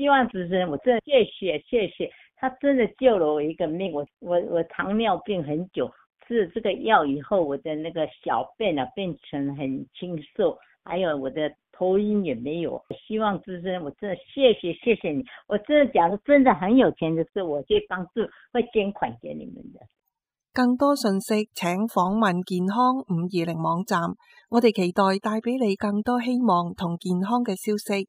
希望之声，我真的谢谢谢谢，他真的救了我一个命。我我我糖尿病很久，吃了这个药以后，我的那个小便啊变成很清瘦，还有我的头晕也没有。希望之声，我真的谢谢谢谢你。我真的假如真的很有钱的时候，我会帮助会捐款给你们的。更多信息，请访问健康五二零网站。我哋期待带俾你更多希望同健康嘅消息。